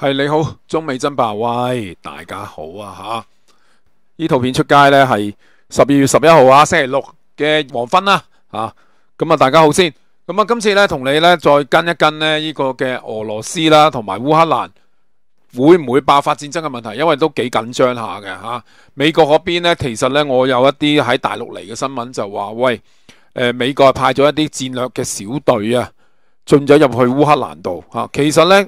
系你好，钟美珍，霸喂，大家好啊吓！呢套片出街呢系十二月十一号啊，星期六嘅黄昏啦吓。咁啊，大家好先。咁啊，今次呢，同你呢再跟一跟呢呢个嘅俄罗斯啦，同埋乌克兰会唔会爆发战争嘅问题？因为都几紧张下嘅吓。美国嗰边呢，其实呢，我有一啲喺大陆嚟嘅新闻就话，喂，诶，美国派咗一啲战略嘅小队啊，进咗入去乌克兰度吓。其实呢。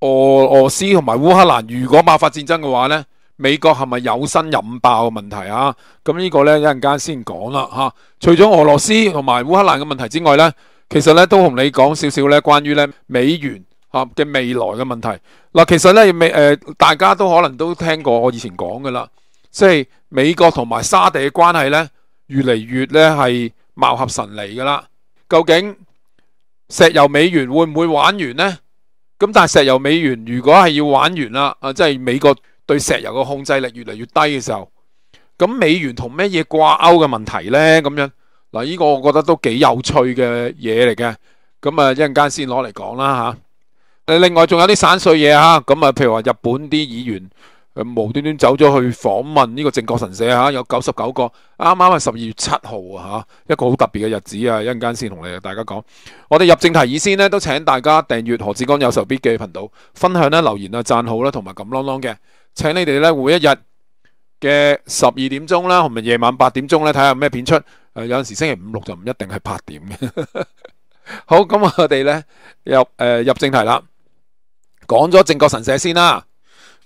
俄罗斯同埋乌克兰如果爆发战争嘅话呢美国系咪有心引爆嘅问题啊？咁呢个呢，一阵间先讲啦吓。除咗俄罗斯同埋乌克兰嘅问题之外呢，其实呢都同你讲少少呢关于呢美元吓嘅未来嘅问题。嗱，其实呢，美诶，大家都可能都听过我以前讲噶啦，即系美国同埋沙地嘅关系呢，越嚟越呢系貌合神离噶啦。究竟石油美元会唔会玩完呢？咁但系石油美元如果系要玩完啦，啊，即系美国对石油嘅控制力越嚟越低嘅时候，咁美元同咩嘢挂钩嘅问题呢？咁样嗱，呢个我觉得都几有趣嘅嘢嚟嘅，咁啊一阵间先攞嚟讲啦吓。另外仲有啲散碎嘢吓，咁啊，譬如话日本啲议员。诶，无端端走咗去访问呢个正国神社吓，有九十九个，啱啱系十二月七号啊吓，一个好特别嘅日子啊，一阵间先同你大家讲。我哋入正题以先呢，都请大家订阅何志刚有仇必嘅频道，分享咧留言啊赞好啦，同埋咁啷啷嘅，请你哋咧每一日嘅十二点钟啦，同埋夜晚八点钟咧，睇下咩片出。诶，有阵时星期五六就唔一定系八点嘅。好，咁我哋咧入诶入正题啦，讲咗正国神社先啦。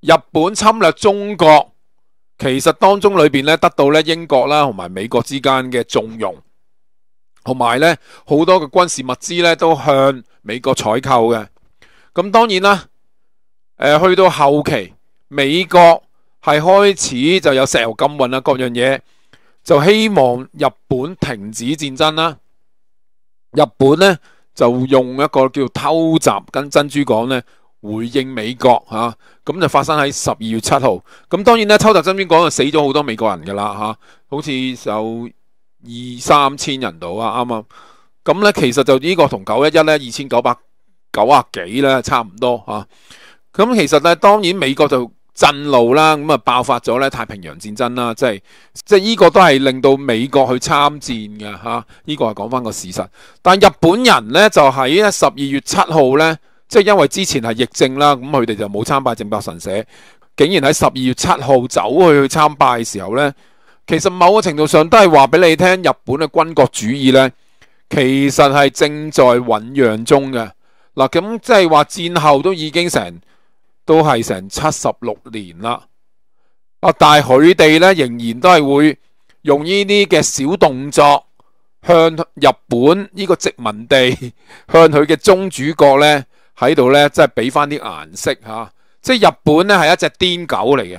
日本侵略中国，其实当中里边咧得到咧英国啦同埋美国之间嘅纵容，同埋咧好多嘅军事物资咧都向美国采购嘅。咁当然啦，诶去到后期，美国系开始就有石油禁运啊，各样嘢就希望日本停止战争啦。日本咧就用一个叫偷袭，跟珍珠港咧。回应美国吓，咁就发生喺十二月七号。咁当然咧，秋特真边讲就死咗好多美国人噶啦吓，好似有二三千人度啊，啱啊。咁咧其实就呢个同九一一咧二千九百九啊几咧差唔多吓。咁其实咧，当然美国就震怒啦，咁啊爆发咗咧太平洋战争啦，即系即系呢个都系令到美国去参战嘅吓。呢个系讲翻个事实。但日本人咧就喺咧十二月七号咧。即係因為之前係疫症啦，咁佢哋就冇參拜正白神社。竟然喺十二月七號走去去參拜嘅時候呢，其實某個程度上都係話俾你聽，日本嘅軍國主義呢，其實係正在醖釀中嘅嗱。咁即係話戰後都已經成都係成七十六年啦，但係佢哋呢，仍然都係會用呢啲嘅小動作向日本呢個殖民地向佢嘅宗主国呢，喺度咧，即係俾翻啲顏色嚇，即係日本咧係一隻癲狗嚟嘅，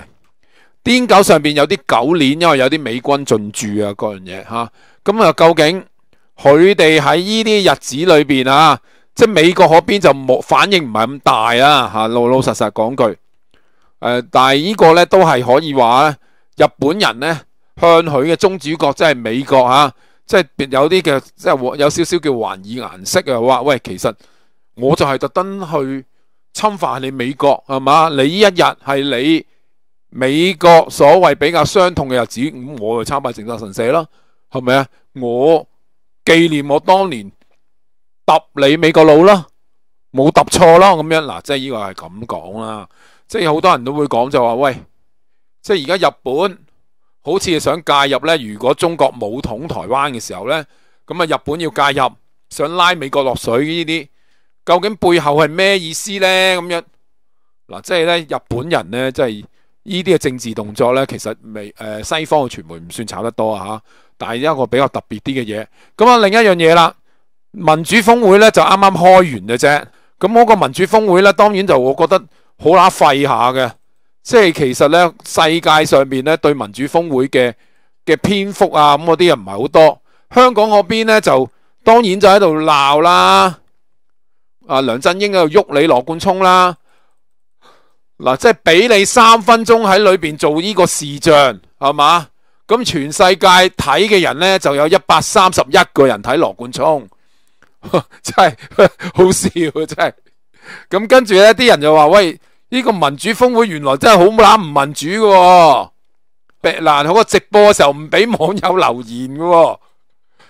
癲狗上面有啲狗鏈，因為有啲美軍進駐啊，各樣嘢嚇。咁啊，究竟佢哋喺呢啲日子裏邊啊，即係美國嗰邊就冇反應唔係咁大啊嚇。老老實實講句，誒，但係呢個咧都係可以話日本人咧向佢嘅中主國即係美國嚇，即係有啲嘅即係有少少叫還以顏色啊。哇，喂，其實～我就係特登去侵犯你美國係嘛？你呢一日係你美國所謂比較傷痛嘅日子，咁我就參拜靖國神社啦，係咪啊？我紀念我當年揼你美國佬啦，冇揼錯啦咁樣嗱，即係呢個係咁講啦。即係好多人都會講就話喂，即係而家日本好似想介入咧。如果中國武統台灣嘅時候咧，咁啊日本要介入，想拉美國落水呢啲。究竟背后系咩意思呢？咁样嗱，即系咧，日本人咧，即系呢啲嘅政治动作咧，其实未诶，西方嘅传媒唔算炒得多啊。吓，但系一个比较特别啲嘅嘢咁啊。另一样嘢啦，民主峰会咧就啱啱开完嘅啫。咁嗰个民主峰会咧，当然就我觉得好乸废下嘅，即系其实咧世界上面咧对民主峰会嘅嘅篇幅啊咁嗰啲又唔系好多。香港嗰边咧就当然就喺度闹啦。啊，梁振英喺度喐你罗冠聪啦，嗱，即系俾你三分钟喺里边做呢个视像，系嘛？咁全世界睇嘅人呢，就有一百三十一个人睇罗冠聪，真系好笑，真系。咁跟住呢啲人就话：，喂，呢个民主峰会原来真系好冇乸唔民主嘅，嗱，喺个直播嘅时候唔俾网友留言嘅。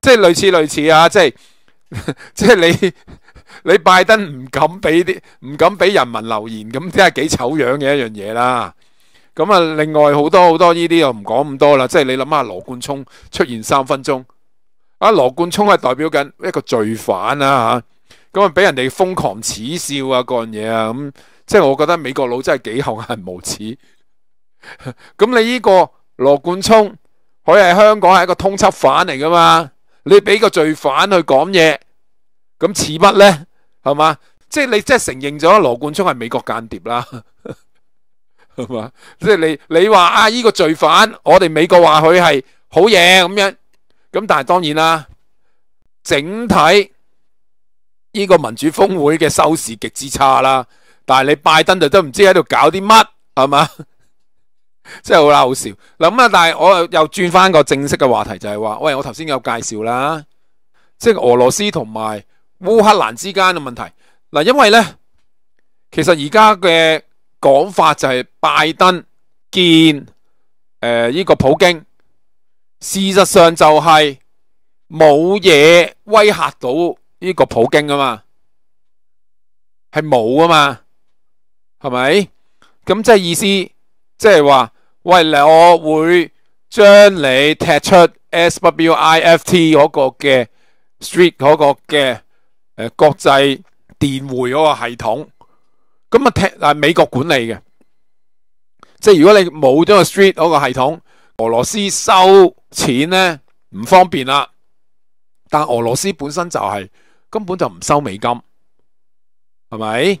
即系类似类似啊！即系 即系你 你拜登唔敢俾啲唔敢俾人民留言咁，真系几丑样嘅一样嘢啦。咁啊，另外好多好多呢啲又唔讲咁多啦。即系你谂下罗冠聪出现三分钟啊，罗冠聪系代表紧一个罪犯啊吓，咁啊俾人哋疯狂耻笑啊嗰样嘢啊咁，即系我觉得美国佬真系几厚颜无耻。咁你呢个罗冠聪，佢系香港系一个通缉犯嚟噶嘛？你俾個罪犯去講嘢，咁似乜呢？係嘛？即係你即係承認咗羅冠聰係美國間諜啦，係 嘛？即係你你話啊，呢個罪犯，我哋美國話佢係好嘢咁樣，咁但係當然啦，整體呢個民主峰會嘅收視極之差啦。但係你拜登就都唔知喺度搞啲乜，係嘛？即 系好啦，好笑嗱咁啊！但系我又转翻个正式嘅话题，就系话喂，我头先有介绍啦，即系俄罗斯同埋乌克兰之间嘅问题嗱，因为呢，其实而家嘅讲法就系拜登见诶呢个普京，事实上就系冇嘢威吓到呢个普京啊嘛，系冇啊嘛，系咪？咁即系意思，即系话。喂，我會將你踢出 SWIFT 嗰個嘅 street 嗰嘅誒國際電匯嗰個系統，咁啊踢啊美國管理嘅，即系如果你冇咗個 street 嗰個系統，俄羅斯收錢咧唔方便啦，但俄羅斯本身就係根本就唔收美金，係咪？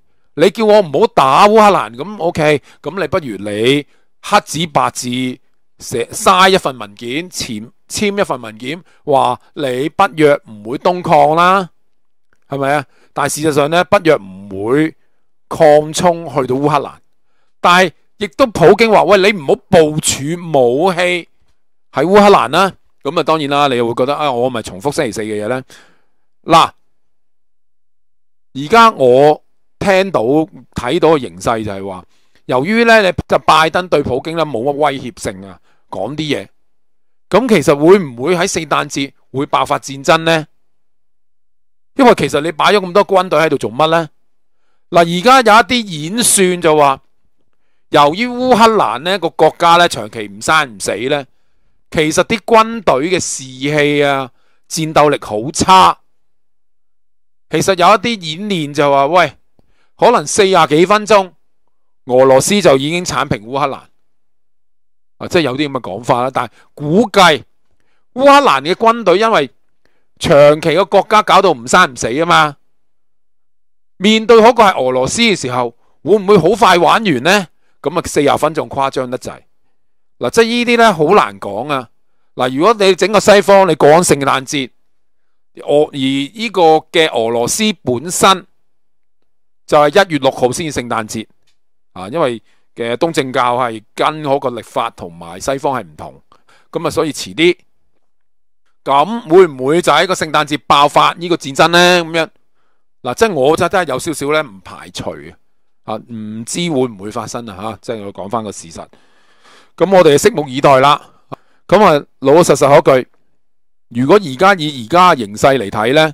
你叫我唔好打乌克兰咁，OK，咁你不如你黑纸白字写嘥一份文件签签一份文件，话你不约唔会东扩啦，系咪啊？但系事实上咧，不约唔会扩充去到乌克兰，但系亦都普京话喂，你唔好部署武器喺乌克兰啦。咁啊，当然啦，你又会觉得啊，我咪重复星期四嘅嘢咧嗱。而家我。聽到睇到個形勢就係話，由於咧你就拜登對普京咧冇乜威脅性啊，講啲嘢，咁其實會唔會喺聖誕節會爆發戰爭呢？因為其實你擺咗咁多軍隊喺度做乜呢？嗱，而家有一啲演算就話，由於烏克蘭呢個國家咧長期唔生唔死咧，其實啲軍隊嘅士氣啊、戰鬥力好差，其實有一啲演練就話喂。可能四廿幾分鐘，俄羅斯就已經铲平烏克蘭啊！即系有啲咁嘅講法啦。但系估計烏克蘭嘅軍隊因為長期嘅國家搞到唔生唔死啊嘛，面對嗰個係俄羅斯嘅時候，會唔會好快玩完呢？咁啊四廿分钟誇張得滯嗱，即系呢啲呢，好難講啊嗱。如果你整個西方，你講聖誕節俄而呢個嘅俄羅斯本身。就系一月六号先圣诞节啊，因为嘅东正教系跟嗰个历法同埋西方系唔同，咁啊所以迟啲，咁会唔会就喺个圣诞节爆发呢个战争呢？咁样嗱，即系我真系有少少咧唔排除啊，唔知会唔会发生啊？吓，即系我讲翻个事实，咁我哋拭目以待啦。咁啊老老实实嗰句，如果而家以而家形势嚟睇呢。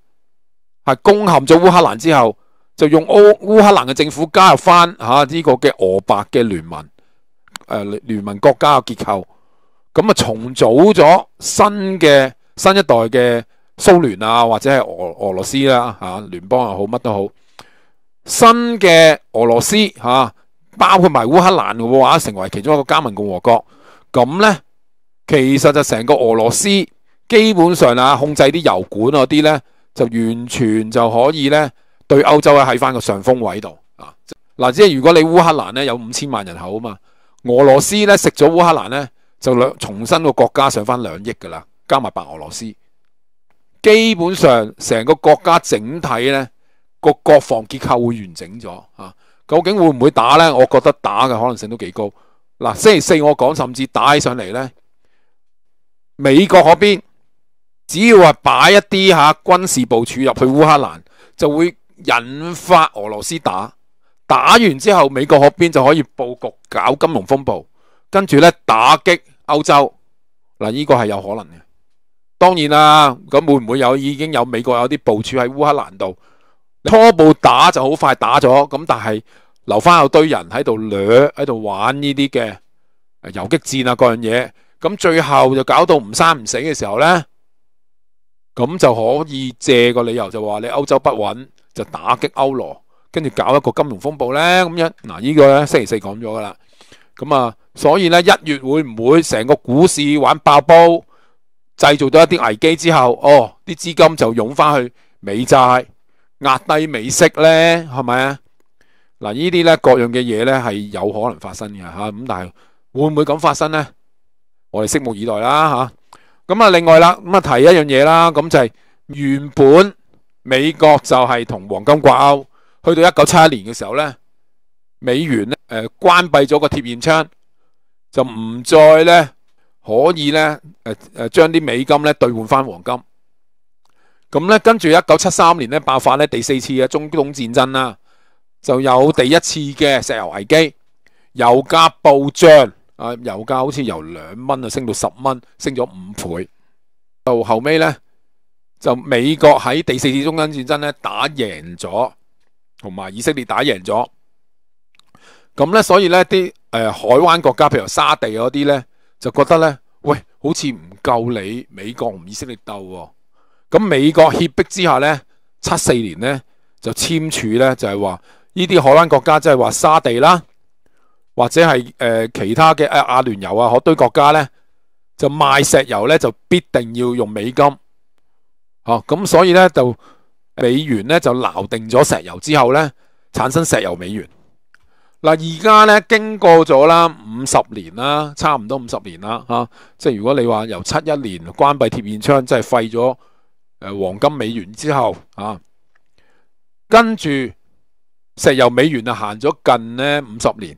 系攻陷咗乌克兰之后，就用乌乌克兰嘅政府加入翻吓呢个嘅俄白嘅联盟，诶，联盟国家嘅结构，咁啊重组咗新嘅新一代嘅苏联啊，或者系俄俄罗斯啦吓联邦又好，乜都好，新嘅俄罗斯吓包括埋乌克兰嘅话，成为其中一个加盟共和国，咁呢，其实就成个俄罗斯基本上啊控制啲油管嗰啲呢。就完全就可以呢對歐洲咧喺翻個上风位度啊！嗱，即係如果你烏克蘭呢有五千萬人口啊嘛，俄羅斯呢食咗烏克蘭呢，就两重新個國家上翻兩億噶啦，加埋白俄羅斯，基本上成個國家整體呢個國防結構會完整咗啊！究竟會唔會打呢？我覺得打嘅可能性都幾高。嗱，星期四我講甚至打起上嚟呢，美國嗰邊。只要話擺一啲吓軍事部署入去烏克蘭，就會引發俄羅斯打打完之後，美國可邊就可以佈局搞金融風暴，跟住咧打擊歐洲嗱，呢個係有可能嘅。當然啦，咁會唔會有已經有美國有啲部署喺烏克蘭度初步打就好快打咗咁，但係留翻有堆人喺度掠喺度玩呢啲嘅遊擊戰啊，各樣嘢咁，最後就搞到唔生唔死嘅時候呢。咁就可以借个理由就话你欧洲不稳就打击欧罗，跟住搞一个金融风暴呢。咁样。嗱，呢个咧星期四讲咗噶啦。咁啊，所以呢，一月会唔会成个股市玩爆煲，制造到一啲危机之后，哦，啲资金就涌翻去美债，压低美息呢？系咪啊？嗱，呢啲呢，各样嘅嘢呢，系有可能发生嘅吓，咁但系会唔会咁发生呢？我哋拭目以待啦吓。咁啊，另外啦，咁啊提一样嘢啦，咁就系原本美国就系同黄金挂钩，去到一九七一年嘅时候咧，美元咧诶关闭咗个贴现窗，就唔再咧可以咧诶诶将啲美金咧兑换翻黄金。咁咧跟住一九七三年咧爆发咧第四次嘅中东战争啦，就有第一次嘅石油危机，油价暴涨。啊，油價好似由兩蚊啊升到十蚊，升咗五倍。到後尾呢，就美國喺第四次中間戰爭咧打贏咗，同埋以色列打贏咗。咁呢，所以呢啲誒海灣國家，譬如沙地嗰啲呢，就覺得呢，喂，好似唔夠你美國同以色列鬥喎。咁美國胁迫之下呢，七四年呢，就簽署呢，就係話，呢啲海灣國家即係話沙地啦。或者係誒其他嘅亞聯油啊，可堆國家咧就賣石油咧就必定要用美金，嚇咁所以咧就美元咧就撈定咗石油之後咧產生石油美元。嗱而家咧經過咗啦五十年啦，差唔多五十年啦嚇，即系如果你話由七一年關閉鐵鍊窗，即係废咗诶黃金美元之後啊，跟住石油美元啊行咗近咧五十年。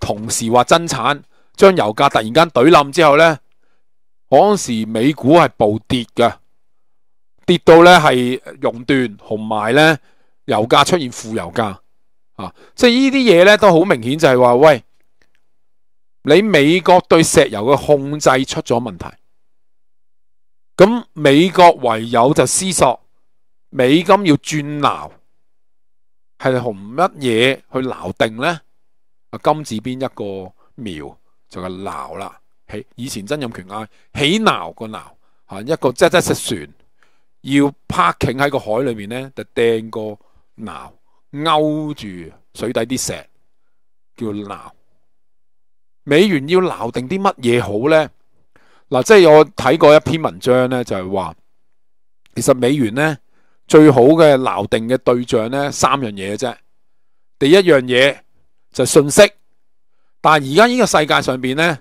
同时话增产，将油价突然间怼冧之后呢，嗰时美股系暴跌嘅，跌到呢系熔断，同埋呢油价出现负油价啊！即系呢啲嘢呢都好明显，就系话喂，你美国对石油嘅控制出咗问题，咁美国唯有就思索美金要转闹，系同乜嘢去闹定呢？啊金字边一个苗就系闹啦，起以前曾荫权嗌起闹个闹吓一个即即食船要趴倾喺个海里面咧就掟个闹勾住水底啲石叫闹，美元要闹定啲乜嘢好咧？嗱，即系我睇过一篇文章咧，就系话其实美元咧最好嘅闹定嘅对象咧三样嘢啫，第一样嘢。就信息，但系而家呢个世界上边呢，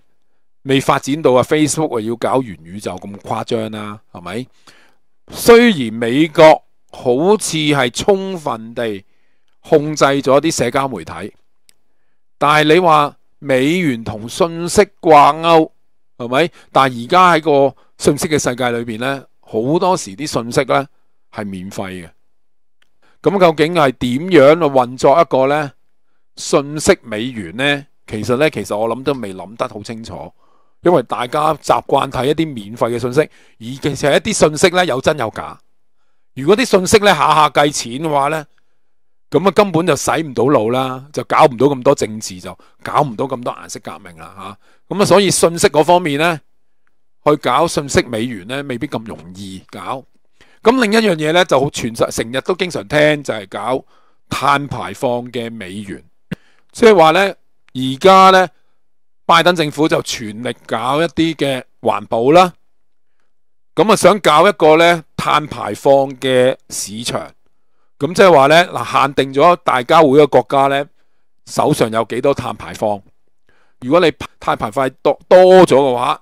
未发展到啊 Facebook 啊要搞元宇宙咁夸张啦，系咪？虽然美国好似系充分地控制咗啲社交媒体，但系你话美元同信息挂钩，系咪？但系而家喺个信息嘅世界里边呢，好多时啲信息呢系免费嘅，咁究竟系点样运作一个呢？信息美元呢，其实呢，其实我谂都未谂得好清楚，因为大家习惯睇一啲免费嘅信息，而其实一啲信息呢，有真有假。如果啲信息呢，下下计钱嘅话呢，咁啊根本就使唔到脑啦，就搞唔到咁多政治，就搞唔到咁多颜色革命啦吓。咁啊，所以信息嗰方面呢，去搞信息美元呢，未必咁容易搞。咁另一样嘢呢，就好，全成日都经常听就系搞碳排放嘅美元。即系话呢，而家呢，拜登政府就全力搞一啲嘅环保啦，咁啊想搞一个呢碳排放嘅市场，咁即系话呢，嗱，限定咗大家每个国家呢手上有几多碳排放，如果你碳排放多多咗嘅话，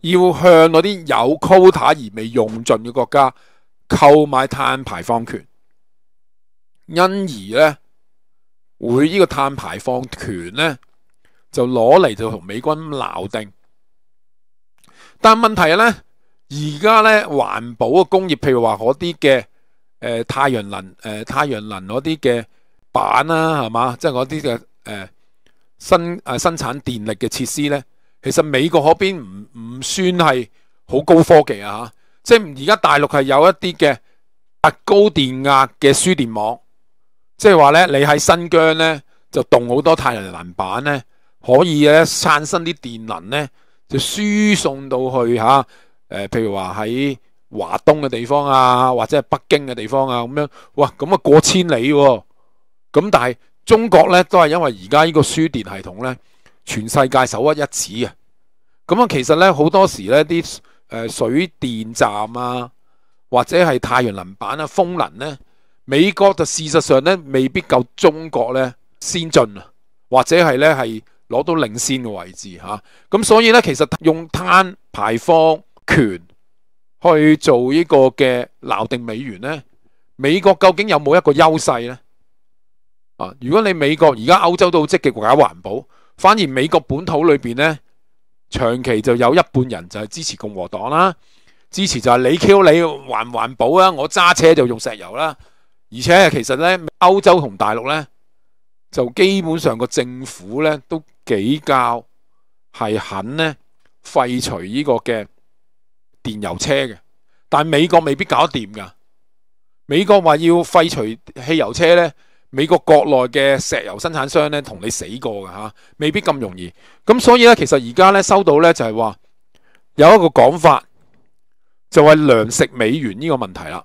要向嗰啲有 quota 而未用尽嘅国家购买碳排放权，因而呢。会呢个碳排放权咧，就攞嚟就同美军闹定。但问题咧，而家咧环保嘅工业，譬如话嗰啲嘅诶太阳能诶太阳能嗰啲嘅板啦，系嘛，即系嗰啲嘅诶生诶生产电力嘅设施咧，其实美国嗰边唔唔算系好高科技啊，吓！即系而家大陆系有一啲嘅高电压嘅输电网。即係話咧，你喺新疆咧就动好多太陽能板咧，可以咧產生啲電能咧，就輸送到去嚇誒，譬如話喺華東嘅地方啊，或者係北京嘅地方啊咁樣，哇，咁啊過千里喎。咁但係中國咧都係因為而家呢個輸電系統咧，全世界首屈一指啊，咁啊，其實咧好多時咧啲诶水電站啊，或者係太陽能板啊、風能咧。美國就事實上咧，未必夠中國咧先進啊，或者係咧係攞到領先嘅位置嚇。咁所以咧，其實用碳排放權去做呢個嘅鬧定美元咧，美國究竟有冇一個優勢咧？啊，如果你美國而家歐洲都好積極搞環保，反而美國本土裏邊咧長期就有一半人就係支持共和黨啦，支持就係你 Q 你環環保啊，我揸車就用石油啦。而且其实咧，欧洲同大陆咧，就基本上个政府咧都比较系肯咧废除呢个嘅电油车嘅，但系美国未必搞得掂噶。美国话要废除汽油车咧，美国国内嘅石油生产商咧同你死过噶吓，未必咁容易。咁所以咧，其实而家咧收到咧就系话有一个讲法，就系粮食美元呢个问题啦。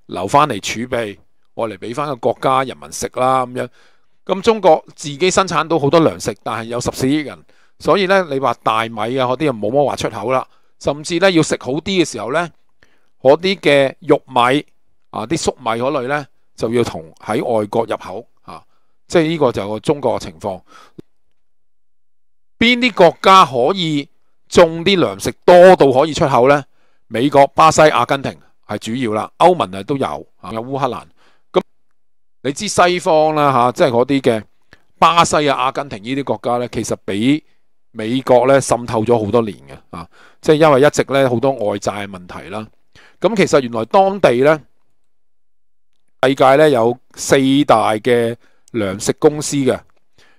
留翻嚟儲備，我嚟俾翻個國家人民食啦咁樣。咁中國自己生產到好多糧食，但係有十四億人，所以呢，你話大米啊嗰啲又冇乜話出口啦。甚至呢，要食好啲嘅時候呢，嗰啲嘅玉米啊、啲粟米嗰類呢，就要同喺外國入口啊，即係呢個就中國嘅情況。邊啲國家可以種啲糧食多到可以出口呢？美國、巴西、阿根廷。系主要啦，歐盟啊都有，有烏克蘭。咁你知西方啦嚇，即係嗰啲嘅巴西啊、阿根廷呢啲國家呢，其實比美國呢滲透咗好多年嘅啊，即係因為一直呢好多外債問題啦。咁其實原來當地呢，世界呢有四大嘅糧食公司嘅，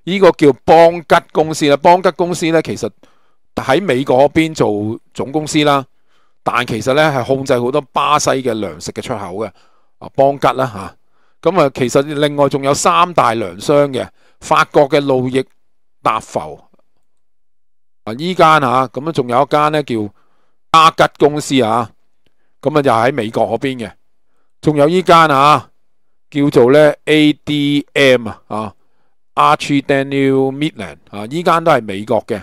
呢個叫邦吉公司啦。邦吉公司呢，其實喺美國嗰邊做總公司啦。但其實咧係控制好多巴西嘅糧食嘅出口嘅啊邦吉啦吓，咁啊其實另外仲有三大糧商嘅法國嘅路易達浮啊依間吓，咁啊仲有一間咧叫阿吉公司啊，咁啊就喺美國嗰邊嘅，仲有依間啊叫做咧 ADM 啊啊 Rg Daniel Midland 啊依間都係美國嘅。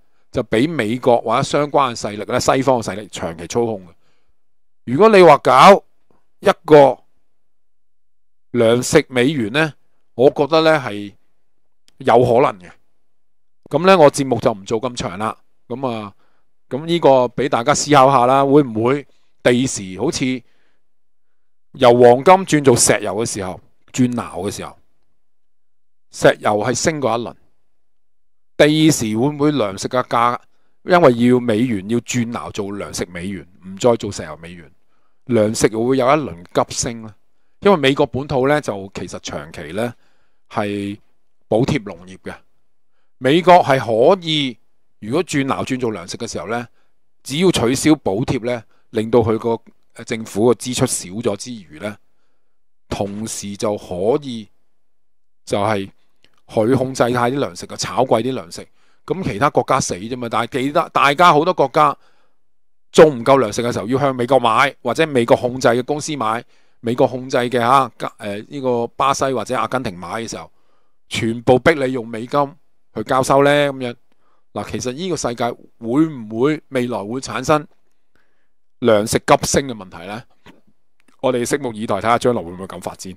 就俾美國或者相關嘅勢力咧，西方嘅勢力長期操控嘅。如果你話搞一個糧食美元呢，我覺得呢係有可能嘅。咁呢，我節目就唔做咁長啦。咁啊，咁呢個俾大家思考下啦。會唔會第時好似由黃金轉做石油嘅時候，轉鬧嘅時候，石油係升過一輪？第二時會唔會糧食嘅價，因為要美元要轉牛做糧食美元，唔再做石油美元，糧食會有一輪急升咧。因為美國本土咧就其實長期咧係補貼農業嘅，美國係可以，如果轉牛轉做糧食嘅時候咧，只要取消補貼咧，令到佢個政府嘅支出少咗之餘咧，同時就可以就係。佢控制下啲糧食，啊，炒貴啲糧食。咁其他國家死啫嘛。但係記得大家好多國家做唔夠糧食嘅時候，要向美國買，或者美國控制嘅公司買，美國控制嘅嚇誒呢個巴西或者阿根廷買嘅時候，全部逼你用美金去交收呢。咁樣。嗱，其實呢個世界會唔會未來會產生糧食急升嘅問題呢？我哋拭目以待，睇下將來會唔會咁發展。